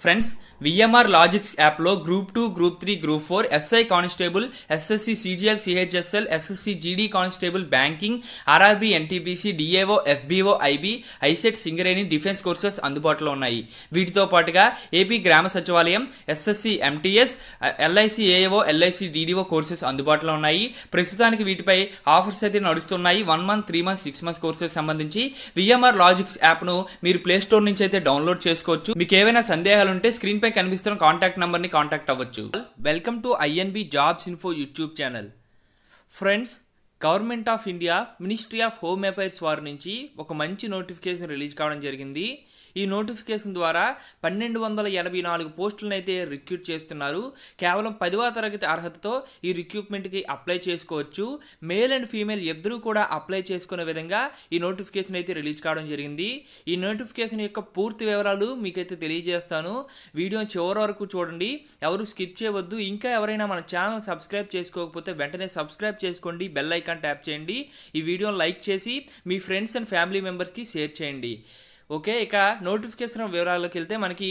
Friends, VMR Logics యాప్లో group two group three group four SI constable SSC CGL CHSL SSC GD constable banking RRB NTPC DAO FBO IB ICET Singareni defence courses అందుబాటులో ఉన్నాయి వీటితో పాటుగా AP Grama Sachivalayam SSC MTS LIC AAO LIC DDO courses అందుబాటులో ఉన్నాయి ప్రస్తుతానికి వీటిపై offers అయితే నడుస్తున్నాయి one month three month six months courses సంబంధించి విఎంఆర్ లాజిక్స్ యాప్ను మీరు ప్లే స్టోర్ నుంచి అయితే డౌన్లోడ్ చేసుకోవచ్చు మీకు ఏవైనా సందేహాలు ఉంటే స్క్రీన్పై పై కనిపిస్తున్న కాంటాక్ట్ నెంబర్ని కాంటాక్ట్ అవ్వచ్చు welcome to INB jobs info YouTube channel friends government of India ministry of home affairs వారి నుంచి ఒక మంచి నోటిఫికేషన్ రిలీజ్ కావడం జరిగింది ఈ నోటిఫికేషన్ ద్వారా పన్నెండు వందల ఎనభై నాలుగు పోస్టులను అయితే రిక్రూట్ చేస్తున్నారు కేవలం పదవ తరగతి అర్హతతో ఈ రిక్రూట్మెంట్కి అప్లై చేసుకోవచ్చు మేల్ అండ్ ఫీమేల్ ఇద్దరూ కూడా అప్లై చేసుకునే విధంగా ఈ నోటిఫికేషన్ అయితే రిలీజ్ కావడం జరిగింది ఈ నోటిఫికేషన్ యొక్క పూర్తి వివరాలు మీకైతే తెలియజేస్తాను వీడియో చివరి వరకు చూడండి ఎవరు స్కిప్ చేయవద్దు ఇంకా ఎవరైనా మన ఛానల్ సబ్స్క్రైబ్ చేసుకోకపోతే వెంటనే సబ్స్క్రైబ్ చేసుకోండి బెల్ ఐకాన్ ఐకాన్ ట్యాప్ చేయండి ఈ వీడియోని లైక్ చేసి మీ ఫ్రెండ్స్ అండ్ ఫ్యామిలీ మెంబర్స్కి షేర్ చేయండి ఓకే ఇక నోటిఫికేషన్ వివరాల్లోకి వెళ్తే మనకి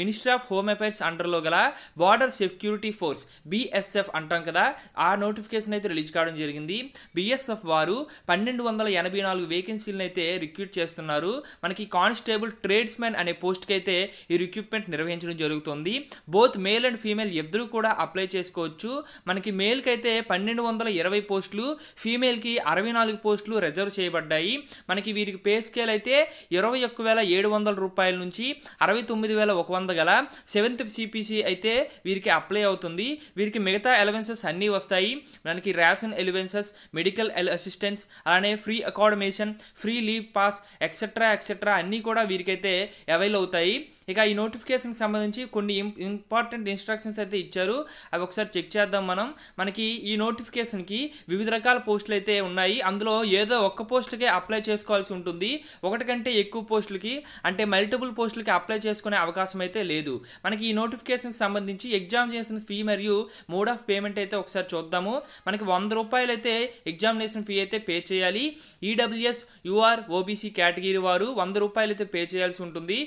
మినిస్ట్రీ ఆఫ్ హోమ్ అఫైర్స్ అండర్లో గల బార్డర్ సెక్యూరిటీ ఫోర్స్ బీఎస్ఎఫ్ అంటాం కదా ఆ నోటిఫికేషన్ అయితే రిలీజ్ కావడం జరిగింది బీఎస్ఎఫ్ వారు పన్నెండు వందల ఎనభై నాలుగు వేకెన్సీలను అయితే రిక్రూట్ చేస్తున్నారు మనకి కానిస్టేబుల్ ట్రేడ్స్మెన్ అనే పోస్ట్కి అయితే ఈ రిక్రూట్మెంట్ నిర్వహించడం జరుగుతుంది బోత్ మేల్ అండ్ ఫీమేల్ ఇద్దరు కూడా అప్లై చేసుకోవచ్చు మనకి మేల్కి అయితే పన్నెండు వందల ఇరవై పోస్టులు ఫీమేల్కి అరవై నాలుగు పోస్టులు రిజర్వ్ చేయబడ్డాయి మనకి వీరికి పే స్కేల్ అయితే ఇరవై అరవై ఒక్క వేల ఏడు వందల రూపాయల నుంచి అరవై తొమ్మిది వేల ఒక వంద గల సెవెంత్ సిపిసి అయితే వీరికి అప్లై అవుతుంది వీరికి మిగతా ఎలవెన్సెస్ అన్నీ వస్తాయి మనకి రేషన్ ఎలివెన్సెస్ మెడికల్ అసిస్టెన్స్ అలానే free accommodation free leave pass etcetera etcetera అన్నీ కూడా వీరికైతే అవైల్ అవుతాయి ఇక ఈ నోటిఫికేషన్ సంబంధించి కొన్ని ఇంపార్టెంట్ ఇన్స్ట్రక్షన్స్ అయితే ఇచ్చారు అవి ఒకసారి చెక్ చేద్దాం మనం మనకి ఈ నోటిఫికేషన్కి వివిధ రకాల పోస్టులు అయితే ఉన్నాయి అందులో ఏదో ఒక్క పోస్టుకే అప్లై చేసుకోవాల్సి ఉంటుంది ఒకటి కంటే ఎక్కువ పోస్టులకి అంటే మల్టిపుల్ పోస్టులకి అప్లై చేసుకునే అవకాశం అయితే లేదు మనకి ఈ నోటిఫికేషన్ సంబంధించి ఎగ్జామినేషన్ ఫీ మరియు మోడ్ ఆఫ్ పేమెంట్ అయితే ఒకసారి చూద్దాము మనకి వంద రూపాయలు అయితే ఎగ్జామినేషన్ ఫీ అయితే పే చేయాలి ఈడబ్ల్యూఎస్ యూఆర్ ఓబీసీ కేటగిరీ వారు వంద రూపాయలు అయితే పే చేయాల్సి ఉంటుంది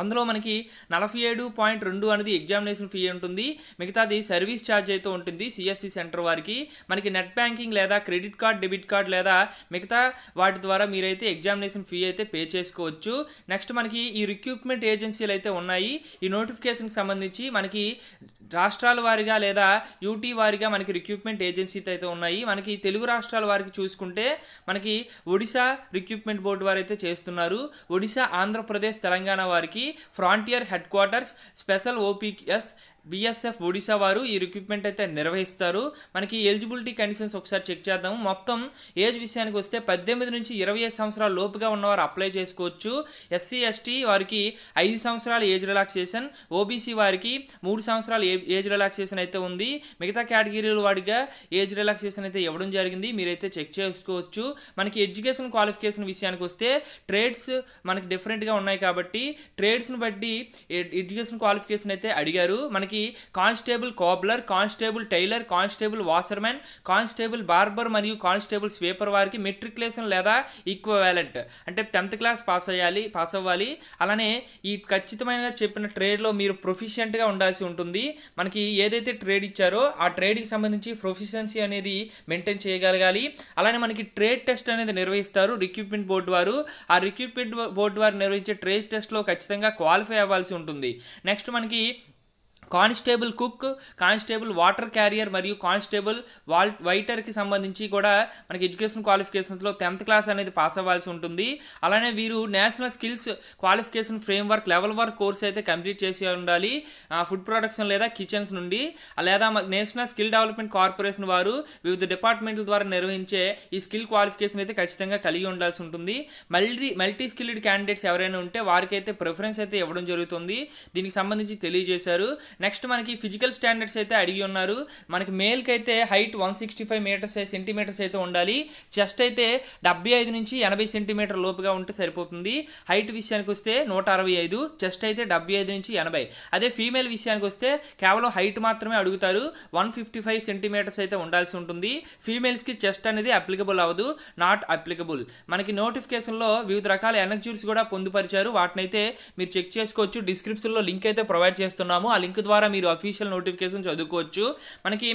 అందులో మనకి నలభై ఏడు పాయింట్ రెండు అనేది ఎగ్జామినేషన్ ఫీ ఉంటుంది మిగతాది సర్వీస్ ఛార్జ్ అయితే ఉంటుంది సిఎస్సి సెంటర్ వారికి మనకి నెట్ బ్యాంకింగ్ లేదా క్రెడిట్ కార్డ్ డెబిట్ కార్డ్ లేదా మిగతా వాటి ద్వారా మీరైతే ఎగ్జామినేషన్ ఫీ అయితే పే చేసుకోవచ్చు నెక్స్ట్ మనకి ఈ రిక్రూట్మెంట్ ఏజెన్సీలు అయితే ఉన్నాయి ఈ నోటిఫికేషన్కి సంబంధించి మనకి రాష్ట్రాల వారిగా లేదా యూటీ వారిగా మనకి రిక్రూట్మెంట్ ఏజెన్సీస్ అయితే ఉన్నాయి మనకి తెలుగు రాష్ట్రాల వారికి చూసుకుంటే మనకి ఒడిశా రిక్రూట్మెంట్ బోర్డు వారైతే చేస్తున్నారు ఒడిశా ఆంధ్రప్రదేశ్ తెలంగాణ వారికి Frontier Headquarters Special OPS BSF Odisha వారు ఈ రిక్రూట్మెంట్ అయితే నిర్వహిస్తారు మనకి ఎలిజిబిలిటీ కండిషన్స్ ఒకసారి చెక్ చేద్దాము మొత్తం ఏజ్ విషయానికి వస్తే పద్దెనిమిది నుంచి ఇరవై ఐదు సంవత్సరాల లోపుగా ఉన్నవారు అప్లై చేసుకోవచ్చు ఎస్సీ ఎస్టీ వారికి ఐదు సంవత్సరాల ఏజ్ రిలాక్సేషన్ ఓబీసీ వారికి మూడు సంవత్సరాల ఏజ్ రిలాక్సేషన్ అయితే ఉంది మిగతా కేటగిరీల వాడిగా ఏజ్ రిలాక్సేషన్ అయితే ఇవ్వడం జరిగింది మీరైతే చెక్ చేసుకోవచ్చు మనకి ఎడ్యుకేషన్ క్వాలిఫికేషన్ విషయానికి వస్తే ట్రేడ్స్ మనకి డిఫరెంట్గా ఉన్నాయి కాబట్టి ట్రేడ్స్ని బట్టి ఎడ్యుకేషన్ క్వాలిఫికేషన్ అయితే అడిగారు మనకి మనకి constable cobbler constable tailor constable washermen constable barber మరియు కానిస్టేబుల్ స్వీపర్ వారికి మెట్రికులేషన్ లేదా ఈక్వవాలెంట్ అంటే టెన్త్ క్లాస్ పాస్ అయ్యాలి పాస్ అవ్వాలి అలానే ఈ ఖచ్చితమైన చెప్పిన ట్రేడ్లో మీరు ప్రొఫిషియెంట్గా ఉండాల్సి ఉంటుంది మనకి ఏదైతే ట్రేడ్ ఇచ్చారో ఆ ట్రేడ్కి సంబంధించి ప్రొఫిషియన్సీ అనేది మెయింటైన్ చేయగలగాలి అలానే మనకి ట్రేడ్ టెస్ట్ అనేది నిర్వహిస్తారు రిక్యూప్మెంట్ బోర్డు వారు ఆ రిక్యూప్మెంట్ బోర్డు వారు నిర్వహించే ట్రేడ్ టెస్ట్లో ఖచ్చితంగా క్వాలిఫై అవ్వాల్సి ఉంటుంది నెక్స్ట్ మనకి constable cook constable water carrier మరియు కానిస్టేబుల్ వాల్ వైటర్కి సంబంధించి కూడా మనకి ఎడ్యుకేషన్ క్వాలిఫికేషన్స్లో టెన్త్ క్లాస్ అనేది పాస్ అవ్వాల్సి ఉంటుంది అలానే వీరు national skills qualification framework level work course అయితే కంప్లీట్ చేసి ఉండాలి ఫుడ్ ప్రొడక్షన్ లేదా కిచెన్స్ నుండి లేదా నేషనల్ స్కిల్ డెవలప్మెంట్ కార్పొరేషన్ వారు వివిధ డిపార్ట్మెంట్ల ద్వారా నిర్వహించే ఈ స్కిల్ క్వాలిఫికేషన్ అయితే ఖచ్చితంగా కలిగి ఉండాల్సి ఉంటుంది మల్టీ మల్టీ స్కిల్డ్ క్యాండిడేట్స్ ఎవరైనా ఉంటే వారికైతే ప్రిఫరెన్స్ అయితే ఇవ్వడం జరుగుతుంది దీనికి సంబంధించి తెలియజేశారు నెక్స్ట్ మనకి ఫిజికల్ స్టాండర్డ్స్ అయితే అడిగి ఉన్నారు మనకి మేల్కి అయితే height one sixty five metres centimetres అయితే ఉండాలి చెస్ట్ అయితే డెబ్బై ఐదు నుంచి ఎనభై సెంటీమీటర్ లోపుగా ఉంటే సరిపోతుంది హైట్ విషయానికి వస్తే నూట అరవై ఐదు చెస్ట్ అయితే డెబ్బై ఐదు నుంచి ఎనభై అదే ఫీమేల్ విషయానికి వస్తే కేవలం హైట్ మాత్రమే అడుగుతారు వన్ ఫిఫ్టీ ఫైవ్ సెంటీమీటర్స్ అయితే ఉండాల్సి ఉంటుంది ఫీమేల్స్కి చెస్ట్ అనేది అప్లికబుల్ అవ్వదు నాట్ అప్లికబుల్ మనకి నోటిఫికేషన్లో వివిధ రకాల ఎనర్జీస్ కూడా పొందుపరిచారు వాటినైతే మీరు చెక్ చేసుకోవచ్చు డిస్క్రిప్షన్లో లింక్ అయితే ప్రొవైడ్ చేస్తున్నాము ఆ లింక్ ద్వారా మీరు అఫీషియల్ నోటిఫికేషన్ చదువుకోవచ్చు మనకి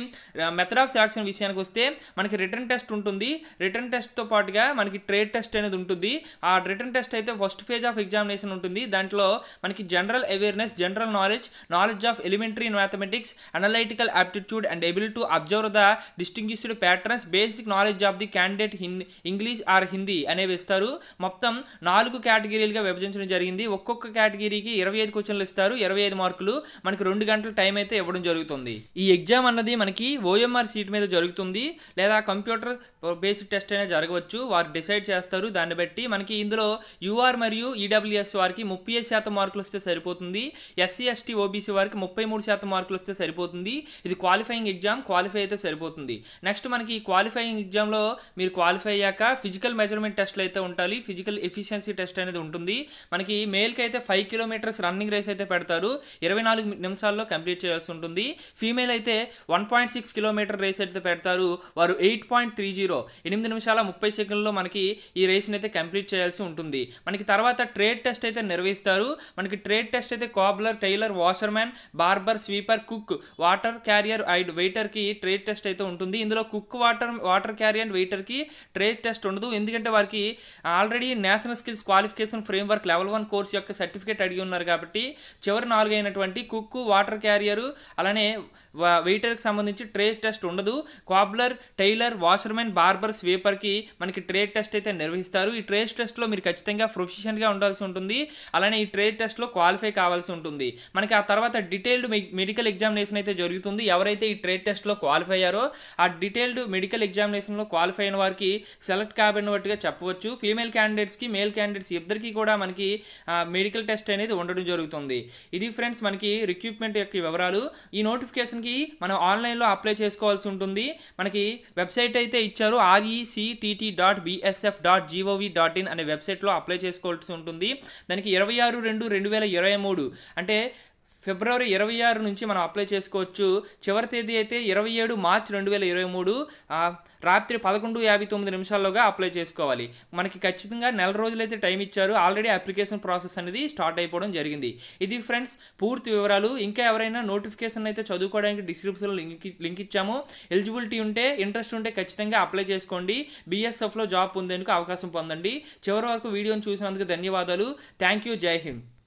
మెథడ్ ఆఫ్ సెలక్షన్ విషయానికి వస్తే మనకి రిటర్న్ టెస్ట్ ఉంటుంది రిటర్న్ టెస్ట్తో పాటుగా మనకి ట్రేడ్ టెస్ట్ అనేది ఉంటుంది ఆ రిటర్న్ టెస్ట్ అయితే ఫస్ట్ ఫేజ్ ఆఫ్ ఎగ్జామినేషన్ ఉంటుంది దాంట్లో మనకి general awareness general knowledge knowledge of elementary mathematics analytical aptitude and able to observe the distinguished patterns basic knowledge of the candidate Hindi English or Hindi అనేవి ఇస్తారు మొత్తం నాలుగు కేటగిరీలుగా విభజించడం జరిగింది ఒక్కొక్క కేటగిరీకి ఇరవై ఐదు క్వశ్చన్లు ఇస్తారు ఇరవై ఐదు మార్కులు మనకి రెండు రెండు గంటల టైం అయితే ఇవ్వడం జరుగుతుంది ఈ ఎగ్జామ్ అన్నది మనకి ఓఎంఆర్ సీట్ మీద జరుగుతుంది లేదా కంప్యూటర్ బేసిక్ టెస్ట్ అయినా జరగవచ్చు వారు డిసైడ్ చేస్తారు దాన్ని బట్టి మనకి ఇందులో యూఆర్ మరియు ఈడబ్ల్యూఎస్ e వారికి ముప్పై ఐదు శాతం మార్కులు వస్తే సరిపోతుంది ఎస్సీ ఎస్టీ ఓబీసీ వారికి ముప్పై మూడు శాతం మార్కులు వస్తే సరిపోతుంది ఇది క్వాలిఫైయింగ్ ఎగ్జామ్ క్వాలిఫై అయితే సరిపోతుంది నెక్స్ట్ మనకి ఈ క్వాలిఫైయింగ్ ఎగ్జామ్లో మీరు క్వాలిఫై అయ్యాక ఫిజికల్ మెజర్మెంట్ టెస్ట్లు అయితే ఉంటాయి ఫిజికల్ ఎఫిషియన్సీ టెస్ట్ అనేది ఉంటుంది మనకి మేల్కి అయితే ఫైవ్ కిలోమీటర్స్ రన్నింగ్ రేస్ అయితే పెడతారు ఇరవై నాలుగు నిమిషాలు నిమిషాల్లో కంప్లీట్ చేయాల్సి ఉంటుంది ఫీమేల్ అయితే one point six kilometre race అయితే పెడతారు వారు ఎయిట్ పాయింట్ త్రీ జీరో ఎనిమిది నిమిషాల ముప్పై సెకండ్లో మనకి ఈ రేస్ని అయితే కంప్లీట్ చేయాల్సి ఉంటుంది మనకి తర్వాత ట్రేడ్ టెస్ట్ అయితే నిర్వహిస్తారు మనకి ట్రేడ్ టెస్ట్ అయితే cobbler tailor washerman barber sweeper cook water carrier and వెయిటర్కి ట్రేడ్ టెస్ట్ అయితే ఉంటుంది ఇందులో cook water water carrier and వెయిటర్కి ట్రేడ్ టెస్ట్ ఉండదు ఎందుకంటే వారికి already national skills qualification framework level one course యొక్క సర్టిఫికేట్ అడిగి ఉన్నారు కాబట్టి చివరి నాలుగు అయినటువంటి కుక్ వాటర్ వాటర్ క్యారియరు అలానే వెయిటర్కి సంబంధించి ట్రేడ్ టెస్ట్ ఉండదు కాబ్లర్ టైలర్ వాషర్మెన్ బార్బర్ స్వీపర్కి మనకి ట్రేడ్ టెస్ట్ అయితే నిర్వహిస్తారు ఈ ట్రేడ్ టెస్ట్లో మీరు ఖచ్చితంగా ప్రొఫెషన్గా ఉండాల్సి ఉంటుంది అలానే ఈ ట్రేడ్ టెస్ట్లో క్వాలిఫై కావాల్సి ఉంటుంది మనకి ఆ తర్వాత డీటెయిల్డ్ మెడికల్ ఎగ్జామినేషన్ అయితే జరుగుతుంది ఎవరైతే ఈ ట్రేడ్ టెస్ట్లో క్వాలిఫై అయ్యారో ఆ డీటెయిల్డ్ మెడికల్ ఎగ్జామినేషన్లో క్వాలిఫై అయిన వారికి సెలెక్ట్ కాబడినట్టుగా చెప్పవచ్చు ఫీమేల్ క్యాండిడేట్స్కి మేల్ క్యాండిడేట్స్ ఇద్దరికీ కూడా మనకి మెడికల్ టెస్ట్ అనేది ఉండడం జరుగుతుంది ఇది ఫ్రెండ్స్ మనకి రిక్రూట్మెంట్ అగ్రిమెంట్ యొక్క వివరాలు ఈ నోటిఫికేషన్కి మనం ఆన్లైన్లో అప్లై చేసుకోవాల్సి ఉంటుంది మనకి వెబ్సైట్ అయితే ఇచ్చారు RECTT dot BSF dot GOV dot in అనే వెబ్సైట్లో అప్లై చేసుకోవాల్సి ఉంటుంది దానికి ఇరవై ఆరు రెండు రెండు వేల ఇరవై మూడు అంటే ఫిబ్రవరి ఇరవై ఆరు నుంచి మనం అప్లై చేసుకోవచ్చు చివరి తేదీ అయితే ఇరవై ఏడు మార్చ్ రెండు వేల ఇరవై మూడు రాత్రి పదకొండు యాభై తొమ్మిది నిమిషాల్లోగా అప్లై చేసుకోవాలి మనకి ఖచ్చితంగా నెల రోజులైతే టైం ఇచ్చారు ఆల్రెడీ అప్లికేషన్ ప్రాసెస్ అనేది స్టార్ట్ అయిపోవడం జరిగింది ఇది ఫ్రెండ్స్ పూర్తి వివరాలు ఇంకా ఎవరైనా నోటిఫికేషన్ అయితే చదువుకోవడానికి డిస్క్రిప్షన్లో లింక్ లింక్ ఇచ్చాము ఎలిజిబిలిటీ ఉంటే ఇంట్రెస్ట్ ఉంటే ఖచ్చితంగా అప్లై చేసుకోండి బీఎస్ఎఫ్లో జాబ్ పొందేందుకు అవకాశం పొందండి చివరి వరకు వీడియోని చూసినందుకు ధన్యవాదాలు థ్యాంక్ యూ జై హింద్